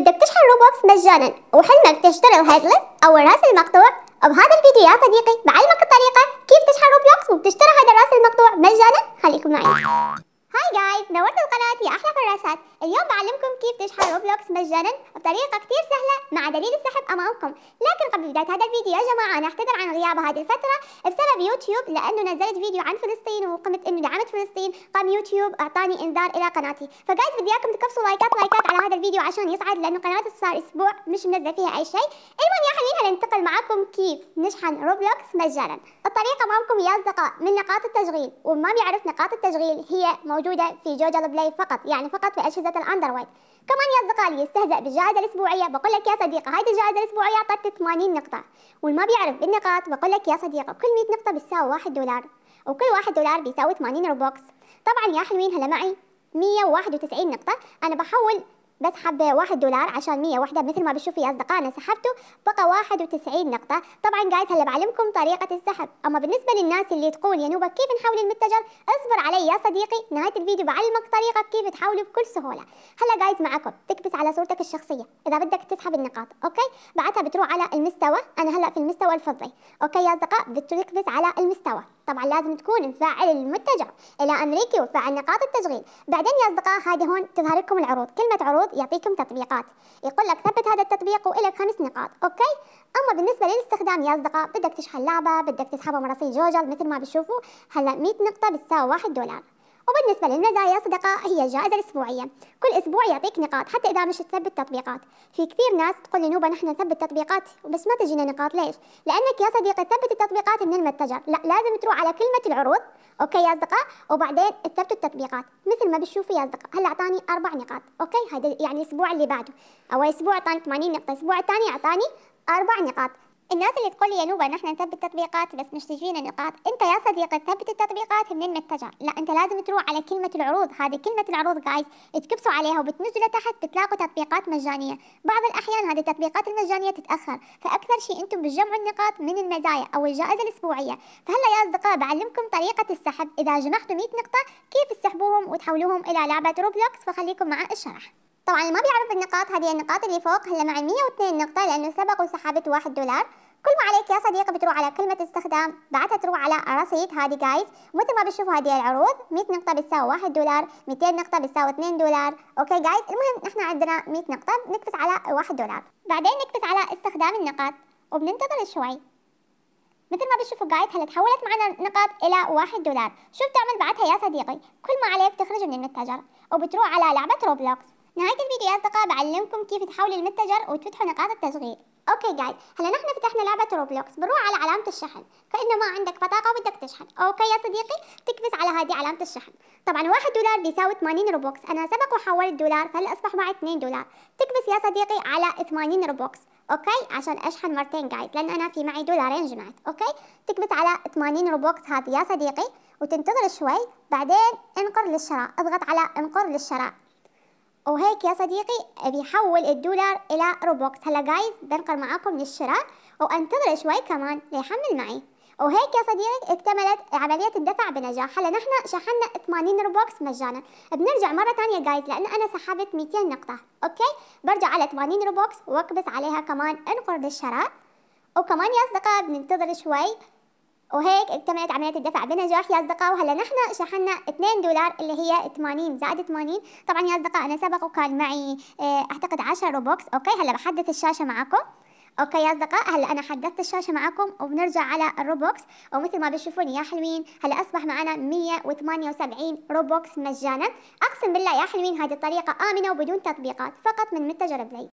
بدك تشحن روبوكس مجانا وحلمك تشتري الهيدلس أو الراس المقطوع بهذا الفيديو يا صديقي بعلمك الطريقة كيف تشحن روبوكس وبتشتري هذا الراس المقطوع مجانا خليكم معي هاي جايز نورتوا القناة يا أحلى فراسات اليوم بعلمكم كيف تشحن روبلوكس مجانا بطريقة كتير سهلة مع دليل السحب أمامكم لكن قبل بداية هذا الفيديو يا جماعة أنا أعتذر عن غياب هذه الفترة بسبب يوتيوب لأنه نزلت فيديو عن فلسطين وقمت إنه دعمت فلسطين قام يوتيوب أعطاني إنذار إلى قناتي فجايز بدي إياكم تكبسوا لايكات لايكات على هذا الفيديو عشان يصعد لأنه قناتي صار أسبوع مش منزل فيها أي شيء المهم يا حلوين هننتقل معاكم كيف نشحن روبلوكس مجانا الطريقة أمامكم يا أصدقاء من نقاط التشغيل وما بيعرف نقاط التشغيل هي موجودة في جوجل بلاي فقط يعني فقط في أجهزة الأندرويد كمان يا أصدقائي يستهزأ بالجائزة الأسبوعية بقول لك يا صديقي هاي الجائزة الأسبوعية اعطتك 80 نقطة والما بيعرف بالنقاط بقول لك يا صديقي كل 100 نقطة بتساوي 1 دولار وكل 1 دولار بيساوي 80 روبوكس طبعا يا حلوين هلا معي 191 نقطة أنا بحول بس حبة واحد دولار عشان مية وحدة مثل ما بتشوفوا يا أصدقائنا سحبته بقى واحد وتسعين نقطة طبعا جايز هلا بعلمكم طريقة السحب أما بالنسبة للناس اللي تقول يا نوبة كيف نحول المتجر اصبر علي يا صديقي نهاية الفيديو بعلمك طريقة كيف تحوله بكل سهولة هلا جايز معكم تكبس على صورتك الشخصية إذا بدك تسحب النقاط أوكي بعدها بتروح على المستوى أنا هلا في المستوى الفضي أوكي يا أصدقاء بتكبس على المستوى طبعا لازم تكون نفعل المتجر الى امريكي وفعل نقاط التشغيل بعدين يا اصدقاء هذه هون تظهر لكم العروض كلمه عروض يعطيكم تطبيقات يقول لك ثبت هذا التطبيق والك خمس نقاط اوكي اما بالنسبه للاستخدام يا اصدقاء بدك تشحن لعبه بدك تسحبها من رصيد جوجل مثل ما بتشوفوا هلا 100 نقطه بتساوي 1 دولار وبالنسبة للمزايا صدقة هي الجائزة الأسبوعية كل أسبوع يعطيك نقاط حتى إذا مش تثبت تطبيقات في كثير ناس تقول لي نوبة نحن نثبت تطبيقات بس ما تجينا نقاط ليش؟ لأنك يا صديقي تثبت التطبيقات من المتجر لا لازم تروح على كلمة العروض أوكي يا أصدقاء وبعدين تثبتوا التطبيقات مثل ما بتشوفوا يا أصدقاء هلا أعطاني أربع نقاط أوكي هذا يعني الأسبوع اللي بعده أول أسبوع أعطاني 80 نقطة الأسبوع الثاني أعطاني أربع نقاط الناس اللي تقول لي يا نوبه نحن نثبت تطبيقات بس مش تجينا نقاط انت يا صديقي تثبت التطبيقات من المتجر لا انت لازم تروح على كلمه العروض هذه كلمه العروض جايز تكبسوا عليها وبتنزلوا تحت بتلاقوا تطبيقات مجانيه بعض الاحيان هذه التطبيقات المجانيه تتاخر فاكثر شيء انتم بتجمعوا النقاط من المزايا او الجائزه الاسبوعيه فهلا يا اصدقاء بعلمكم طريقه السحب اذا جمعتوا 100 نقطه كيف تسحبوهم وتحولوهم الى لعبه روبلوكس فخليكم مع الشرح طبعا ما بيعرف النقاط هذه النقاط اللي فوق هلا معي 102 نقطة لأنه سبق وسحبت 1 دولار كل ما عليك يا صديقي بتروح على كلمة استخدام بعدها تروح على رصيد هذه جايز مثل ما بتشوفوا هذه العروض 100 نقطة بتساوي 1 دولار 200 نقطة بتساوي 2 دولار اوكي جايز المهم نحن عندنا 100 نقطة بنكبس على 1 دولار بعدين نكبس على استخدام النقاط وبننتظر شوي مثل ما بتشوفوا جايز هلا تحولت معنا النقاط الى 1 دولار شو بتعمل بعدها يا صديقي كل ما عليك تخرج من المتجر وبتروح على لعبة روبلوكس نهاية الفيديو يا أصدقاء بعلمكم كيف تحولوا المتجر وتفتحوا نقاط التشغيل اوكي جايز هلا نحن فتحنا لعبة روبلوكس بنروح على علامة الشحن كأنه ما عندك بطاقة وبدك تشحن اوكي يا صديقي تكبس على هذه علامة الشحن طبعا واحد دولار بيساوي 80 روبوكس انا سبق وحولت دولار فهلا اصبح معي 2 دولار تكبس يا صديقي على 80 روبوكس اوكي عشان اشحن مرتين جايز لان انا في معي دولارين جمعت اوكي تكبس على 80 روبوكس هذه يا صديقي وتنتظر شوي بعدين انقر للشراء اضغط على انقر للشراء وهيك يا صديقي بيحول الدولار إلى روبوكس هلا جايز بنقل معاكم للشراء وانتظر شوي كمان ليحمل معي وهيك يا صديقي اكتملت عملية الدفع بنجاح هلا نحن شحنا 80 روبوكس مجانا بنرجع مرة ثانيه جايز لأن أنا سحبت 200 نقطة أوكي برجع على 80 روبوكس وأكبس عليها كمان انقر للشراء وكمان يا أصدقاء بننتظر شوي وهيك اكتملت عملية الدفع بنجاح يا أصدقاء وهلا نحن شحنا 2 دولار اللي هي 80 زائد 80 طبعا يا أصدقاء أنا سبق وكان معي آه، أعتقد 10 روبوكس أوكي هلا بحدث الشاشة معكم اوكي يا اصدقاء هلا انا حددت الشاشه معكم وبنرجع على الروبوكس ومثل ما بتشوفوني يا حلوين هلا اصبح معنا 178 روبوكس مجانا اقسم بالله يا حلوين هذه الطريقه امنه وبدون تطبيقات فقط من متجر بلاي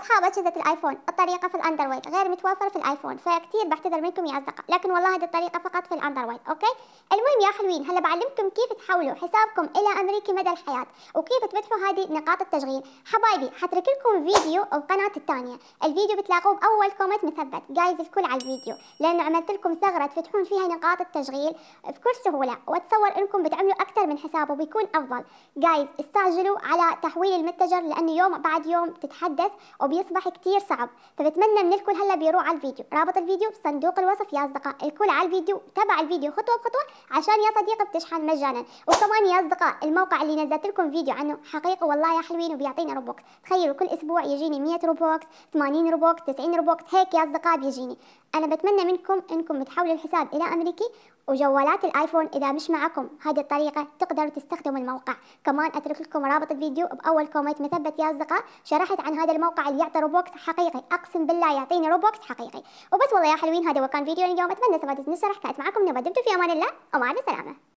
أصحاب أجهزة الآيفون الطريقة في الأندرويد غير متوفرة في الآيفون فكتير بعتذر منكم يا أصدقاء لكن والله هذه الطريقة فقط في الأندرويد أوكي المهم يا حلوين هلا بعلمكم كيف تحولوا حسابكم إلى أمريكي مدى الحياة وكيف تفتحوا هذه نقاط التشغيل حبايبي حترك لكم فيديو أو قناة الثانية الفيديو بتلاقوه بأول كومنت مثبت جايز الكل على الفيديو لأنه عملت لكم ثغرة تفتحون فيها نقاط التشغيل بكل سهولة وأتصور أنكم بتعملوا أكثر من حساب وبيكون أفضل جايز استعجلوا على تحويل المتجر لأنه يوم بعد يوم تتحدث وبيصبح كتير صعب فبتمنى من الكل هلا بيروح على الفيديو رابط الفيديو في صندوق الوصف يا اصدقاء الكل على الفيديو تابع الفيديو خطوه بخطوه عشان يا صديقي بتشحن مجانا وكمان يا اصدقاء الموقع اللي نزلت لكم فيديو عنه حقيقي والله يا حلوين وبيعطينا روبوكس تخيلوا كل اسبوع يجيني 100 روبوكس 80 روبوكس 90 روبوكس هيك يا اصدقاء بيجيني انا بتمنى منكم انكم تحولوا الحساب الى امريكي وجوالات الايفون اذا مش معكم هذه الطريقه تقدروا تستخدموا الموقع كمان اترك لكم رابط الفيديو باول كومنت مثبت يا اصدقاء شرحت عن هذا الموقع فعلا يعطي روبوكس حقيقي اقسم بالله يعطيني روبوكس حقيقي وبس والله يا حلوين هذا كان فيديو اليوم اتمنى من الشرح كانت معكم نبدا دمتم في امان الله ومع السلامه